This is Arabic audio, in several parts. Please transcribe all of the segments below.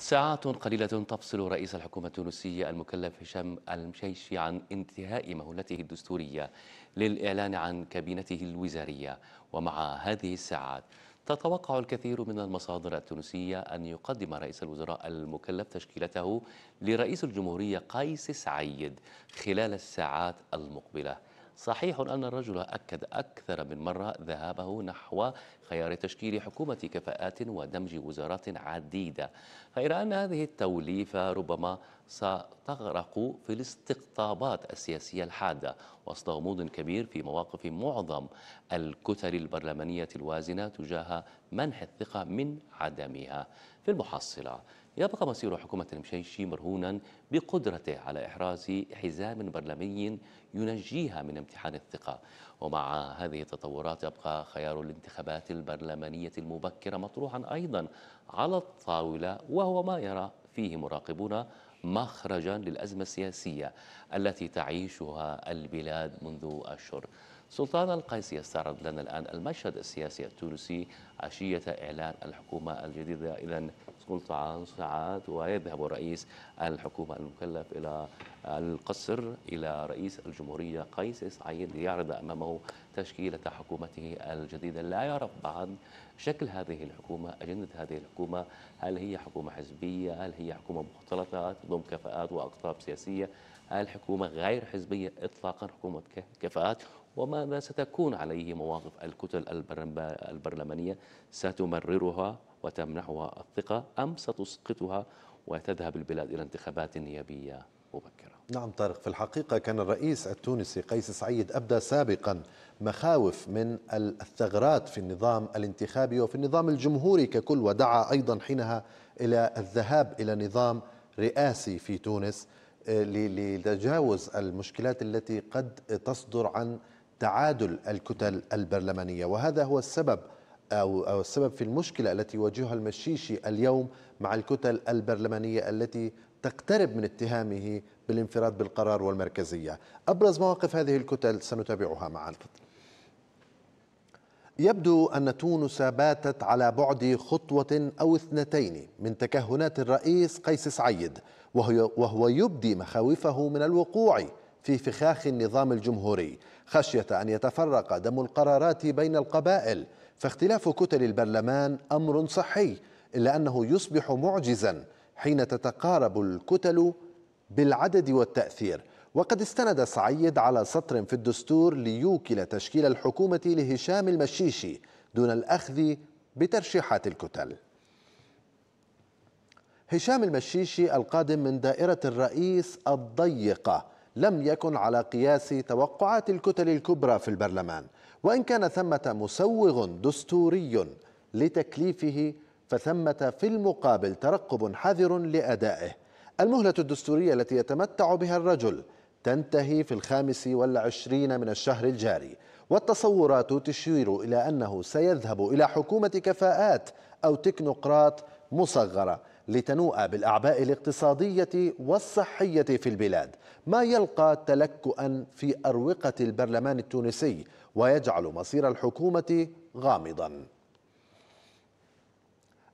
ساعات قليلة تفصل رئيس الحكومة التونسية المكلف هشام المشيشي عن انتهاء مهلته الدستورية للإعلان عن كابينته الوزارية ومع هذه الساعات تتوقع الكثير من المصادر التونسية أن يقدم رئيس الوزراء المكلف تشكيلته لرئيس الجمهورية قيس سعيد خلال الساعات المقبلة صحيح أن الرجل أكد أكثر من مرة ذهابه نحو خيار تشكيل حكومة كفاءات ودمج وزارات عديدة غير أن هذه التوليفة ربما ستغرق في الاستقطابات السياسية الحادة وسط غموض كبير في مواقف معظم الكتل البرلمانية الوازنة تجاه منح الثقة من عدمها في المحصلة يبقى مصير حكومة المشيشي مرهونا بقدرته على إحراز حزام برلماني ينجيها من امتحان الثقة ومع هذه التطورات يبقى خيار الانتخابات البرلمانية المبكرة مطروحا أيضا على الطاولة وهو ما يرى فيه مراقبون مخرجا للأزمة السياسية التي تعيشها البلاد منذ أشهر سلطان القيسي يستعرض لنا الآن المشهد السياسي التونسي عشية إعلان الحكومة الجديدة إذا كل ساعات ويذهب رئيس الحكومة المكلف إلى القصر إلى رئيس الجمهورية قيس سعيد ليعرض أمامه تشكيلة حكومته الجديدة لا يعرف بعد شكل هذه الحكومة أجندة هذه الحكومة هل هي حكومة حزبية هل هي حكومة مختلطة تضم كفاءات وأقطاب سياسية الحكومة غير حزبية إطلاقا حكومة كفاءات وماذا ستكون عليه مواقف الكتل البرلمانية ستمررها وتمنحها الثقة أم ستسقطها وتذهب البلاد إلى انتخابات نيابية مبكرة نعم طارق في الحقيقة كان الرئيس التونسي قيس سعيد أبدى سابقا مخاوف من الثغرات في النظام الانتخابي وفي النظام الجمهوري ككل ودعا أيضا حينها إلى الذهاب إلى نظام رئاسي في تونس آه، لتجاوز المشكلات التي قد تصدر عن تعادل الكتل البرلمانية وهذا هو السبب أو السبب في المشكلة التي يواجهها المشيشي اليوم مع الكتل البرلمانية التي تقترب من اتهامه بالانفراد بالقرار والمركزية أبرز مواقف هذه الكتل سنتابعها معا يبدو أن تونس باتت على بعد خطوة أو اثنتين من تكهنات الرئيس قيس سعيد وهو, وهو يبدي مخاوفه من الوقوع في فخاخ النظام الجمهوري خشية أن يتفرق دم القرارات بين القبائل فاختلاف كتل البرلمان أمر صحي إلا أنه يصبح معجزا حين تتقارب الكتل بالعدد والتأثير وقد استند سعيد على سطر في الدستور ليوكل تشكيل الحكومة لهشام المشيشي دون الأخذ بترشيحات الكتل هشام المشيشي القادم من دائرة الرئيس الضيقة لم يكن على قياس توقعات الكتل الكبرى في البرلمان وإن كان ثمة مسوغ دستوري لتكليفه فثمة في المقابل ترقب حذر لأدائه المهلة الدستورية التي يتمتع بها الرجل تنتهي في الخامس والعشرين من الشهر الجاري والتصورات تشير إلى أنه سيذهب إلى حكومة كفاءات أو تكنوقراط مصغرة لتنوء بالأعباء الاقتصادية والصحية في البلاد ما يلقى تلكؤا في أروقة البرلمان التونسي ويجعل مصير الحكومة غامضاً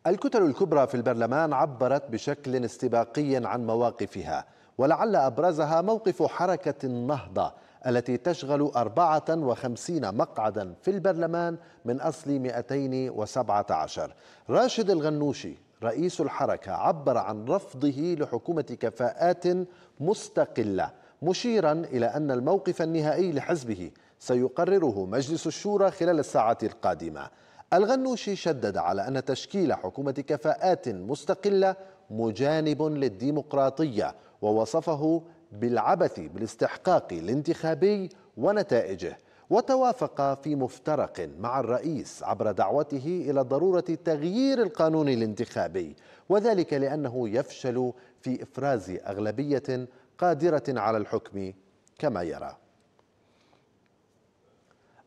الكتل الكبرى في البرلمان عبرت بشكل استباقي عن مواقفها ولعل أبرزها موقف حركة النهضة التي تشغل 54 مقعدا في البرلمان من أصل 217 راشد الغنوشي رئيس الحركة عبر عن رفضه لحكومة كفاءات مستقلة مشيرا إلى أن الموقف النهائي لحزبه سيقرره مجلس الشورى خلال الساعات القادمة الغنوشي شدد على أن تشكيل حكومة كفاءات مستقلة مجانب للديمقراطية ووصفه بالعبث بالاستحقاق الانتخابي ونتائجه وتوافق في مفترق مع الرئيس عبر دعوته إلى ضرورة تغيير القانون الانتخابي وذلك لأنه يفشل في إفراز أغلبية قادرة على الحكم كما يرى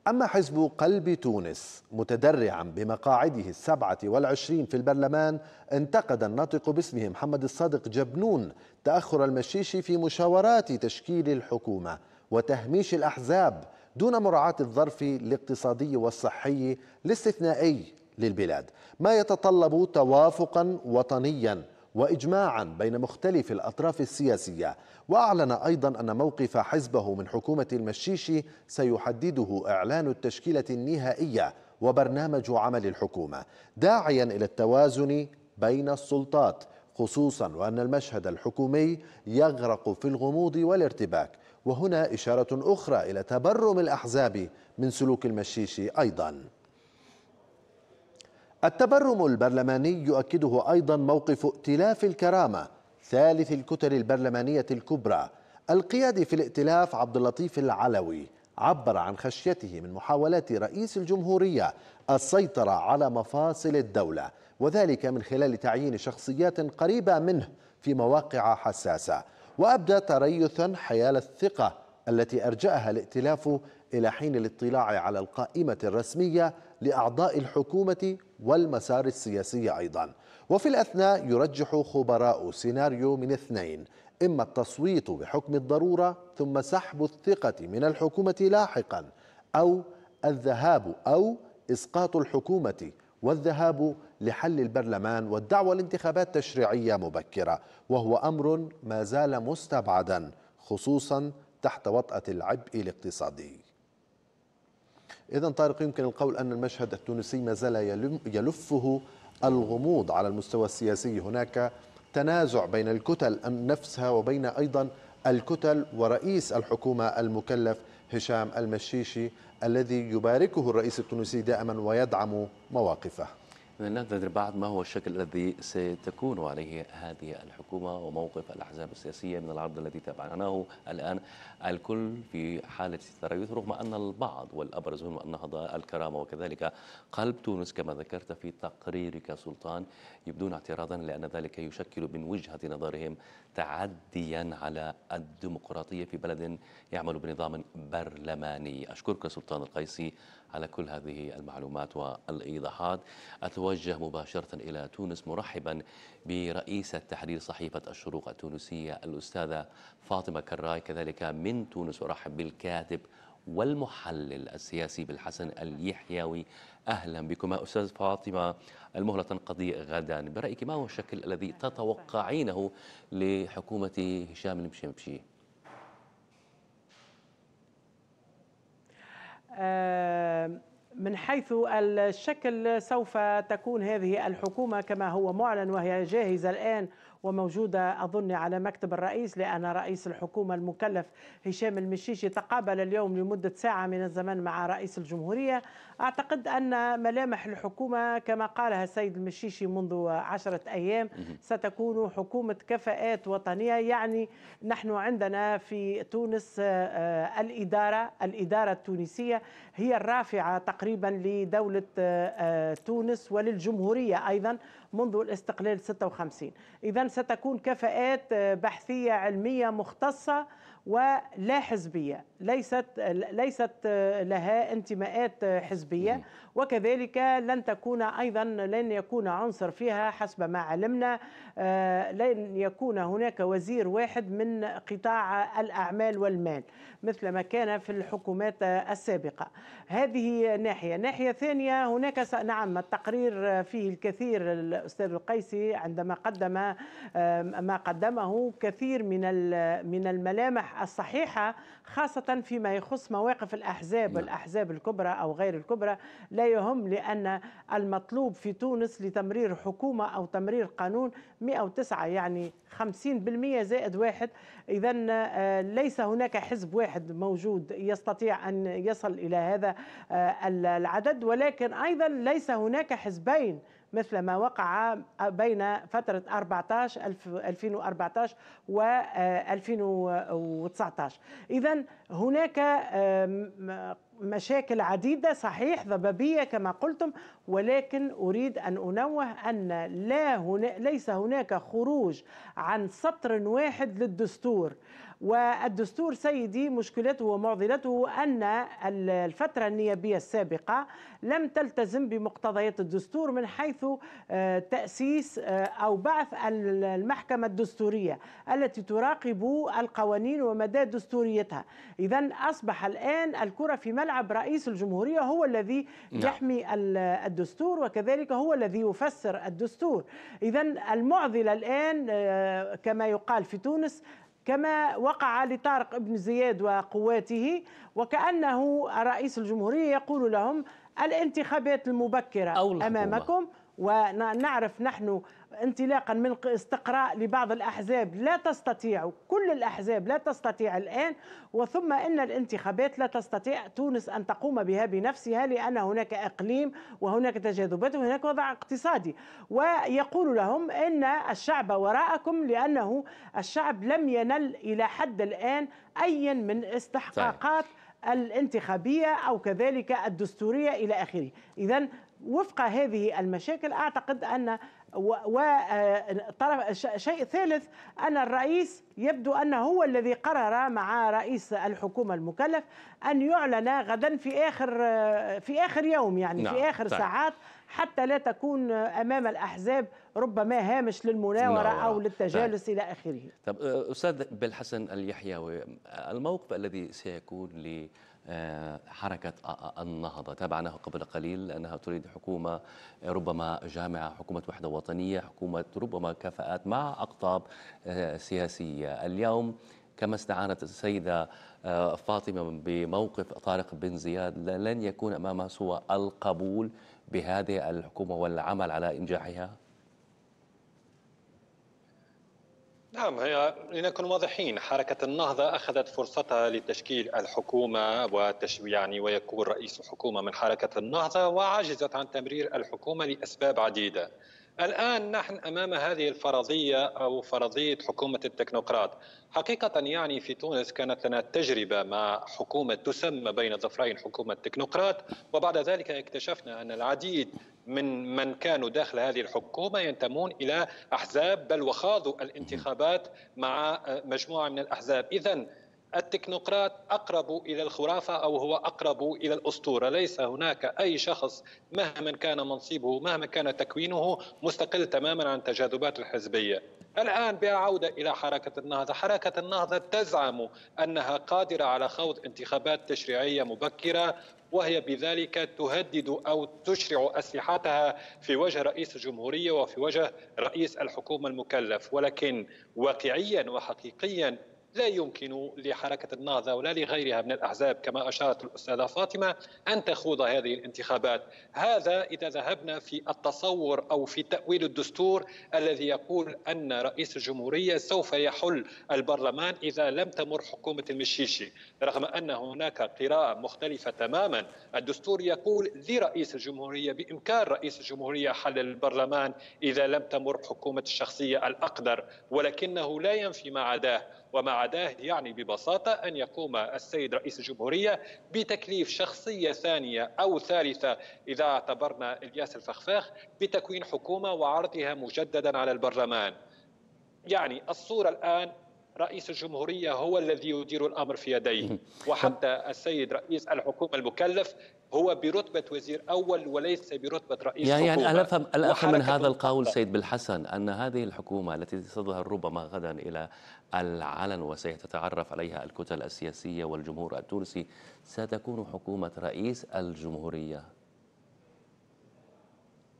أما حزب قلب تونس متدرعا بمقاعده السبعة والعشرين في البرلمان انتقد الناطق باسمه محمد الصادق جبنون تأخر المشيشي في مشاورات تشكيل الحكومة وتهميش الأحزاب دون مراعاة الظرف الاقتصادي والصحي الاستثنائي للبلاد ما يتطلب توافقا وطنيا واجماعا بين مختلف الاطراف السياسيه واعلن ايضا ان موقف حزبه من حكومه المشيشي سيحدده اعلان التشكيله النهائيه وبرنامج عمل الحكومه داعيا الى التوازن بين السلطات خصوصا وان المشهد الحكومي يغرق في الغموض والارتباك وهنا إشارة أخرى إلى تبرم الأحزاب من سلوك المشيشي أيضا التبرم البرلماني يؤكده أيضا موقف ائتلاف الكرامة ثالث الكتل البرلمانية الكبرى القيادي في الائتلاف عبد اللطيف العلوي عبر عن خشيته من محاولات رئيس الجمهورية السيطرة على مفاصل الدولة وذلك من خلال تعيين شخصيات قريبة منه في مواقع حساسة وأبدى تريثا حيال الثقة التي أرجأها الائتلاف إلى حين الاطلاع على القائمة الرسمية لأعضاء الحكومة والمسار السياسي أيضا وفي الأثناء يرجح خبراء سيناريو من اثنين إما التصويت بحكم الضرورة ثم سحب الثقة من الحكومة لاحقا أو الذهاب أو إسقاط الحكومة والذهاب لحل البرلمان والدعوة لانتخابات تشريعية مبكرة وهو أمر ما زال مستبعدا خصوصا تحت وطأة العبء الاقتصادي إذا طارق يمكن القول أن المشهد التونسي ما زال يلفه الغموض على المستوى السياسي هناك تنازع بين الكتل نفسها وبين أيضا الكتل ورئيس الحكومة المكلف هشام المشيشي الذي يباركه الرئيس التونسي دائما ويدعم مواقفه ننظر بعد ما هو الشكل الذي ستكون عليه هذه الحكومة وموقف الأحزاب السياسية من العرض الذي تابعناه الآن الكل في حالة تريث رغم أن البعض والأبرز هم النهضة الكرامة وكذلك قلب تونس كما ذكرت في تقريرك سلطان يبدون اعتراضا لأن ذلك يشكل من وجهة نظرهم تعديا على الديمقراطية في بلد يعمل بنظام برلماني أشكرك سلطان القيسي على كل هذه المعلومات والإيضاحات أتوجه مباشرة إلى تونس مرحبا برئيسة تحرير صحيفة الشروق التونسية الأستاذة فاطمة كراي كذلك من تونس أرحب بالكاتب والمحلل السياسي بالحسن اليحيوي أهلا بكما أستاذ فاطمة المهلة تنقضي غدا برأيك ما هو الشكل الذي تتوقعينه لحكومة هشام المشمشي؟ آه، من حيث الشكل سوف تكون هذه الحكومة كما هو معلن وهي جاهزة الآن وموجودة أظن على مكتب الرئيس لأن رئيس الحكومة المكلف هشام المشيشي تقابل اليوم لمدة ساعة من الزمن مع رئيس الجمهورية أعتقد أن ملامح الحكومة كما قالها السيد المشيشي منذ عشرة أيام ستكون حكومة كفاءات وطنية يعني نحن عندنا في تونس آه، آه، الإدارة الإدارة التونسية هي الرافعة تقريبا لدولة آه، آه، تونس وللجمهورية أيضا منذ الاستقلال 56 إذا ستكون كفاءات آه، بحثية علمية مختصة ولا حزبيه ليست ليست لها انتماءات حزبيه وكذلك لن تكون ايضا لن يكون عنصر فيها حسب ما علمنا آه، لن يكون هناك وزير واحد من قطاع الاعمال والمال مثل ما كان في الحكومات السابقه هذه ناحيه ناحيه ثانيه هناك نعم التقرير فيه الكثير الاستاذ القيسي عندما قدم آه، ما قدمه كثير من من الملامح الصحيحة خاصة فيما يخص مواقف الأحزاب نعم. الأحزاب الكبرى أو غير الكبرى لا يهم لأن المطلوب في تونس لتمرير حكومة أو تمرير قانون 109 يعني 50% زائد واحد إذا آه، ليس هناك حزب واحد موجود يستطيع أن يصل إلى هذا آه، العدد ولكن أيضا ليس هناك حزبين مثل ما وقع بين فترة 14 2014 و 2019 آه، آه، إذا هناك آه، مشاكل عديدة صحيح ضبابية كما قلتم ولكن أريد أن أنوه أن لا هنا ليس هناك خروج عن سطر واحد للدستور والدستور سيدي مشكلته ومعضلته أن الفترة النيابية السابقة لم تلتزم بمقتضيات الدستور من حيث آه، تأسيس آه، أو بعث المحكمة الدستورية التي تراقب القوانين ومدى دستوريتها إذا أصبح الآن الكرة في ملعب الملعب رئيس الجمهورية هو الذي نعم. يحمي الدستور وكذلك هو الذي يفسر الدستور إذا المعضلة الآن آه، كما يقال في تونس كما وقع لطارق ابن زياد وقواته وكأنه رئيس الجمهورية يقول لهم الانتخابات المبكرة أو أمامكم ونعرف نحن انطلاقا من استقراء لبعض الاحزاب لا تستطيع كل الاحزاب لا تستطيع الان وثم ان الانتخابات لا تستطيع تونس ان تقوم بها بنفسها لان هناك اقليم وهناك تجاذبات وهناك وضع اقتصادي ويقول لهم ان الشعب وراءكم لانه الشعب لم ينل الى حد الان ايا من استحقاقات صحيح. الانتخابيه او كذلك الدستوريه الى اخره اذا وفق هذه المشاكل اعتقد ان وطرف شيء ثالث ان الرئيس يبدو انه هو الذي قرر مع رئيس الحكومه المكلف ان يعلن غدا في اخر في اخر يوم يعني نعم. في اخر ساعات حتى لا تكون امام الاحزاب ربما هامش للمناوره نعم، نعم. او للتجالس الى اخره. طب استاذ بالحسن اليحيوي الموقف الذي سيكون ل آه، حركة النهضة تابعناها قبل قليل أنها تريد حكومة ربما جامعة حكومة وحدة وطنية حكومة ربما كفاءات مع أقطاب آه، سياسية اليوم كما استعانت السيدة آه، فاطمة بموقف طارق بن زياد لن يكون أمامها سوى القبول بهذه الحكومة والعمل على إنجاحها نعم هي لنكن واضحين حركة النهضة أخذت فرصتها لتشكيل الحكومة وتشوي يعني ويكون رئيس حكومة من حركة النهضة وعجزت عن تمرير الحكومة لأسباب عديدة الآن نحن أمام هذه الفرضية أو فرضية حكومة التكنوقراط حقيقة يعني في تونس كانت لنا تجربة مع حكومة تسمى بين ظفرين حكومة تكنوقراط وبعد ذلك اكتشفنا أن العديد من من كانوا داخل هذه الحكومة ينتمون إلى أحزاب بل وخاضوا الانتخابات مع مجموعة من الأحزاب إذا التكنوقراط اقرب الى الخرافه او هو اقرب الى الاسطوره، ليس هناك اي شخص مهما كان منصبه مهما كان تكوينه مستقل تماما عن تجاذبات الحزبيه. الان بعوده الى حركه النهضه، حركه النهضه تزعم انها قادره على خوض انتخابات تشريعيه مبكره وهي بذلك تهدد او تشرع اسلحتها في وجه رئيس الجمهوريه وفي وجه رئيس الحكومه المكلف، ولكن واقعيا وحقيقيا لا يمكن لحركة النهضة ولا لغيرها من الأحزاب كما أشارت الأستاذة فاطمة أن تخوض هذه الانتخابات هذا إذا ذهبنا في التصور أو في تأويل الدستور الذي يقول أن رئيس الجمهورية سوف يحل البرلمان إذا لم تمر حكومة المشيشي رغم أن هناك قراءة مختلفة تماما الدستور يقول لرئيس الجمهورية بإمكان رئيس الجمهورية حل البرلمان إذا لم تمر حكومة الشخصية الأقدر ولكنه لا ينفي ما عداه ومع ده يعني ببساطة أن يقوم السيد رئيس الجمهورية بتكليف شخصية ثانية أو ثالثة إذا اعتبرنا الياس الفخفاخ بتكوين حكومة وعرضها مجددا على البرلمان يعني الصورة الآن رئيس الجمهورية هو الذي يدير الأمر في يديه وحتى السيد رئيس الحكومة المكلف هو برتبة وزير أول وليس برتبة رئيس يعني, يعني أنا أفهم, أنا أفهم من هذا القول سيد بالحسن أن هذه الحكومة التي ستظهر ربما غدا إلى العلن وسيتعرف عليها الكتل السياسية والجمهور التونسي ستكون حكومة رئيس الجمهورية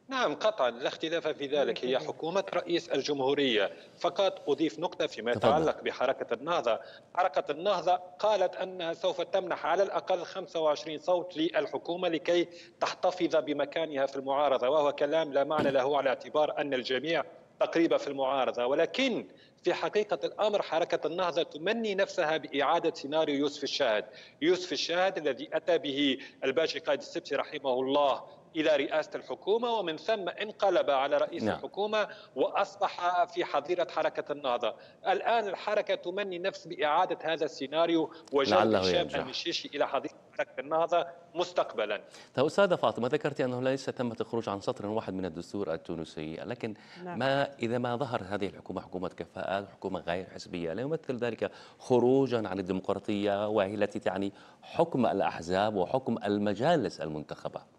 نعم قطعا لا اختلاف في ذلك هي حكومة رئيس الجمهورية فقط أضيف نقطة فيما يتعلق بحركة النهضة حركة النهضة قالت أنها سوف تمنح على الأقل 25 صوت للحكومة لكي تحتفظ بمكانها في المعارضة وهو كلام لا معنى له على اعتبار أن الجميع تقريبا في المعارضة ولكن في حقيقة الأمر حركة النهضة تمني نفسها بإعادة سيناريو يوسف الشاهد يوسف الشاهد الذي أتى به الباشا قائد السبسي رحمه الله الى رئاسه الحكومه ومن ثم انقلب على رئيس نعم. الحكومه واصبح في حظيره حركه النهضه. الان الحركه تمني نفس باعاده هذا السيناريو وجلب هشام المشيشي الى حظيره حركه النهضه مستقبلا. طيب استاذه فاطمه ذكرت انه ليس تم الخروج عن سطر واحد من الدستور التونسي، لكن نعم. ما اذا ما ظهر هذه الحكومه حكومه كفاءات، حكومه غير حزبيه، لا يمثل ذلك خروجا عن الديمقراطيه وهي التي تعني حكم الاحزاب وحكم المجالس المنتخبه.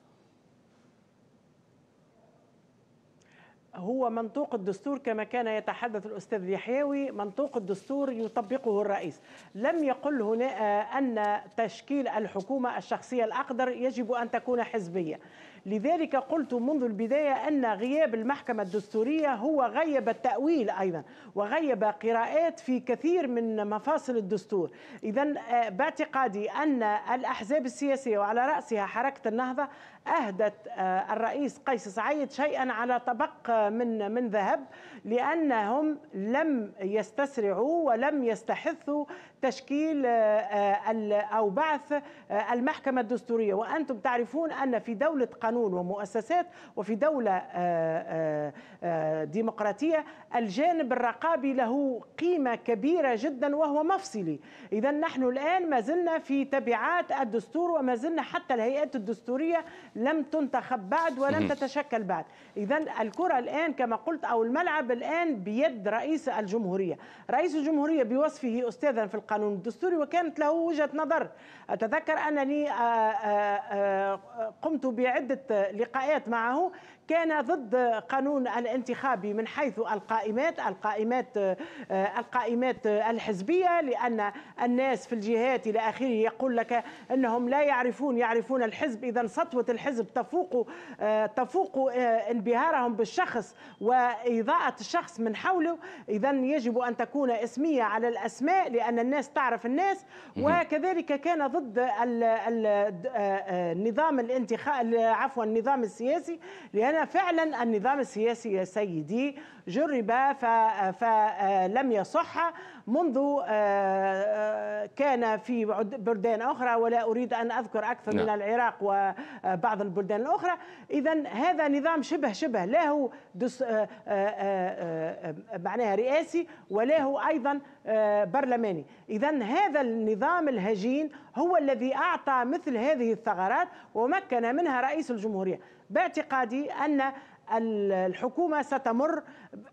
هو منطوق الدستور كما كان يتحدث الأستاذ يحيوي منطوق الدستور يطبقه الرئيس لم يقل هنا آه، أن تشكيل الحكومة الشخصية الأقدر يجب أن تكون حزبية لذلك قلت منذ البداية أن غياب المحكمة الدستورية هو غيب التأويل أيضا وغيب قراءات في كثير من مفاصل الدستور إذا آه، باعتقادي أن الأحزاب السياسية وعلى رأسها حركة النهضة أهدت آه، الرئيس قيس سعيد شيئا على طبق آه، من من ذهب لأنهم لم يستسرعوا ولم يستحثوا تشكيل آه، آه، أو بعث آه، المحكمة الدستورية وأنتم تعرفون أن في دولة قانون ومؤسسات وفي دولة ديمقراطية الجانب الرقابي له قيمة كبيرة جدا وهو مفصلي إذا نحن الآن ما زلنا في تبعات الدستور وما زلنا حتى الهيئات الدستورية لم تنتخب بعد ولم تتشكل بعد إذا الكرة الآن كما قلت أو الملعب الآن بيد رئيس الجمهورية رئيس الجمهورية بوصفه أستاذا في القانون الدستوري وكانت له وجهه نظر اتذكر انني آه، آه، آه، قمت بعده لقاءات معه كان ضد قانون الانتخابي من حيث القائمات القائمات آه، القائمات الحزبيه لان الناس في الجهات الى اخره يقول لك انهم لا يعرفون يعرفون الحزب اذا سطوه الحزب تفوق آه، تفوق آه، انبهارهم بالشخص واضاءه الشخص من حوله اذا يجب ان تكون اسميه على الاسماء لان الناس تعرف الناس وكذلك كان ضد النظام الانتخاب عفوا النظام السياسي لان فعلا النظام السياسي يا سيدي جرب فلم يصح منذ آه، آه، كان في بلدان أخرى ولا أريد أن أذكر أكثر نعم. من العراق وبعض آه، البلدان الأخرى إذا هذا نظام شبه شبه لا هو معناها رئاسي ولا هو أيضا آه، برلماني إذا هذا النظام الهجين هو الذي أعطى مثل هذه الثغرات ومكن منها رئيس الجمهورية باعتقادي أن الحكومة ستمر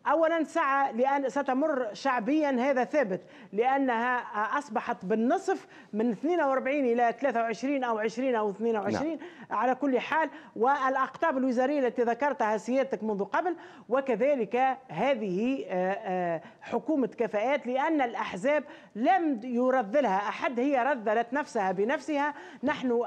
أولا سعى لأن ستمر شعبيا هذا ثابت لأنها أصبحت بالنصف من 42 إلى 23 أو 20 أو 22 نعم. على كل حال والأقطاب الوزارية التي ذكرتها سيادتك منذ قبل وكذلك هذه آه، آه، حكومة كفاءات لأن الأحزاب لم يرذلها أحد هي رذلت نفسها بنفسها نحن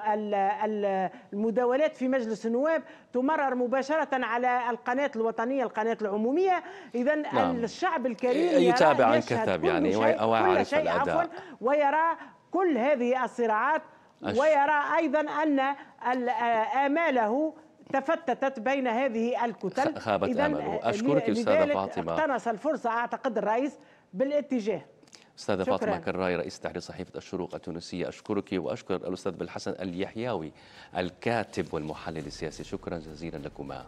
المداولات في مجلس النواب تمرر مباشرة على القناة الوطنية القناة العمومية إذا نعم. الشعب الكريم يتابع عن كثب يعني ويعرف الأداء ويرى كل هذه الصراعات أش... ويرى أيضا أن آه، آماله تفتتت بين هذه الكتل خابت امله اشكرك استاذه فاطمه اقتنص الفرصه اعتقد الرئيس بالاتجاه أستاذة شكرا. فاطمة كراي رئيس تحرير صحيفة الشروق التونسية أشكرك وأشكر الأستاذ بالحسن اليحياوي الكاتب والمحلل السياسي شكرا جزيلا لكما